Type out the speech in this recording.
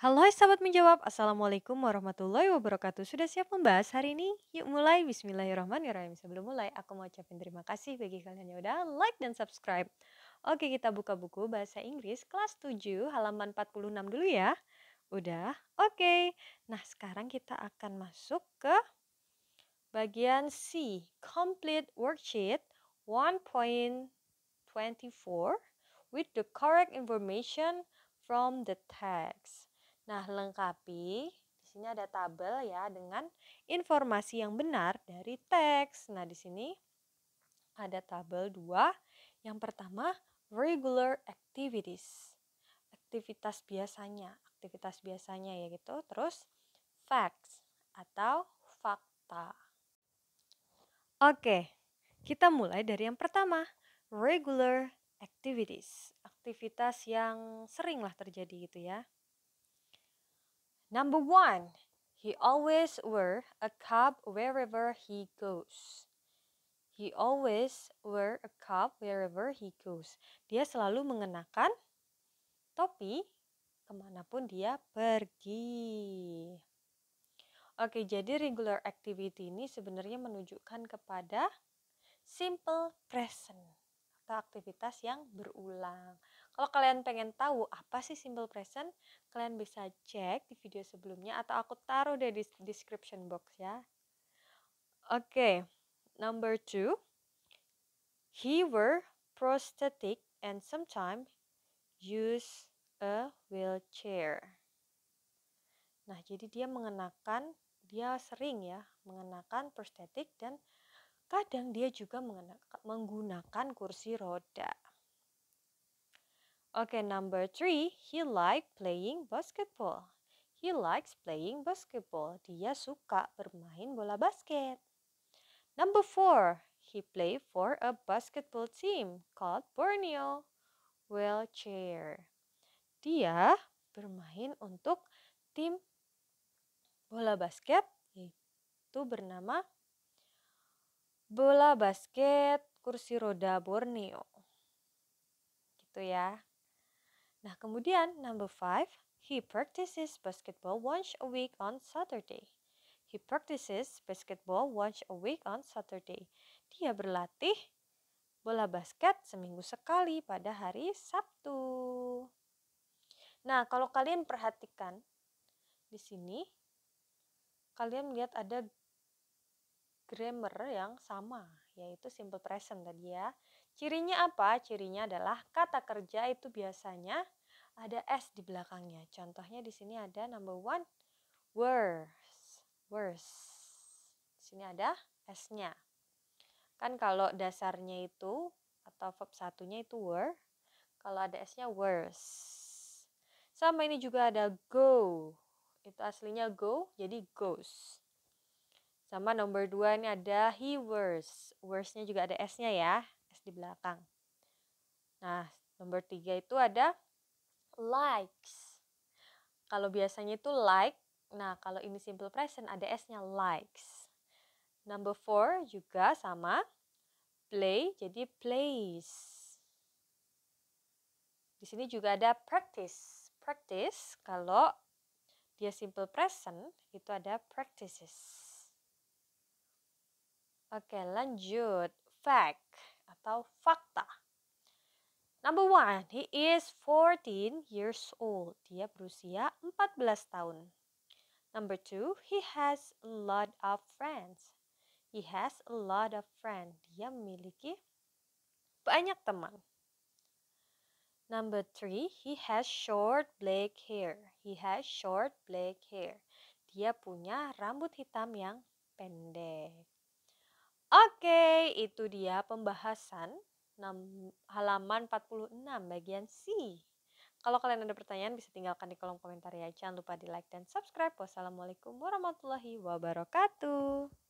Halo sahabat menjawab, Assalamualaikum warahmatullahi wabarakatuh. Sudah siap membahas hari ini? Yuk mulai, Bismillahirrahmanirrahim. Sebelum mulai, aku mau ucapin terima kasih bagi kalian yang udah like dan subscribe. Oke, kita buka buku Bahasa Inggris kelas 7 halaman 46 dulu ya. Udah? Oke. Nah, sekarang kita akan masuk ke bagian C. Complete worksheet 1.24 with the correct information from the text. Nah, lengkapi di sini ada tabel ya dengan informasi yang benar dari teks. Nah, di sini ada tabel 2. Yang pertama, regular activities. Aktivitas biasanya, aktivitas biasanya ya gitu. Terus facts atau fakta. Oke, kita mulai dari yang pertama, regular activities. Aktivitas yang seringlah terjadi gitu ya. Number one, he always wear a cap wherever he goes. He always wear a cap wherever he goes. Dia selalu mengenakan topi kemanapun dia pergi. Oke, jadi regular activity ini sebenarnya menunjukkan kepada simple present atau aktivitas yang berulang. Kalau kalian pengen tahu apa sih simple present, kalian bisa cek di video sebelumnya atau aku taruh di description box ya. Oke, okay, number two. He were prosthetic and sometimes use a wheelchair. Nah, jadi dia mengenakan, dia sering ya mengenakan prosthetic dan kadang dia juga menggunakan kursi roda. Okay, number three, he like playing basketball. He likes playing basketball. Dia suka bermain bola basket. Number four, he play for a basketball team called Borneo Wheelchair. Dia bermain untuk tim bola basket itu bernama bola basket kursi roda Borneo. Gitu ya. Nah, kemudian number five, he practices basketball once a week on Saturday. He practices basketball once a week on Saturday. Dia berlatih bola basket seminggu sekali pada hari Sabtu. Nah, kalau kalian perhatikan di sini, kalian melihat ada grammar yang sama yaitu simple present tadi ya. Cirinya apa? Cirinya adalah kata kerja itu biasanya ada s di belakangnya. Contohnya di sini ada number one worse, worse. Di sini ada s-nya. Kan kalau dasarnya itu atau verb satunya itu were, kalau ada s-nya worse. Sama ini juga ada go. Itu aslinya go, jadi goes. Sama nomor dua ini ada he wears. Wears-nya juga ada S-nya ya. S di belakang. Nah, nomor tiga itu ada likes. Kalau biasanya itu like, nah kalau ini simple present ada S-nya likes. Number four juga sama, play jadi plays. Di sini juga ada practice. Practice kalau dia simple present itu ada practices. Oke, lanjut. Fact atau fakta. Number one, he is 14 years old. Dia berusia 14 tahun. Number two, he has a lot of friends. He has a lot of friends. Dia memiliki banyak teman. Number three, he has short black hair. He has short black hair. Dia punya rambut hitam yang pendek. Oke, itu dia pembahasan empat halaman 46 bagian C. Kalau kalian ada pertanyaan bisa tinggalkan di kolom komentar ya. Jangan lupa di like dan subscribe. Wassalamualaikum warahmatullahi wabarakatuh.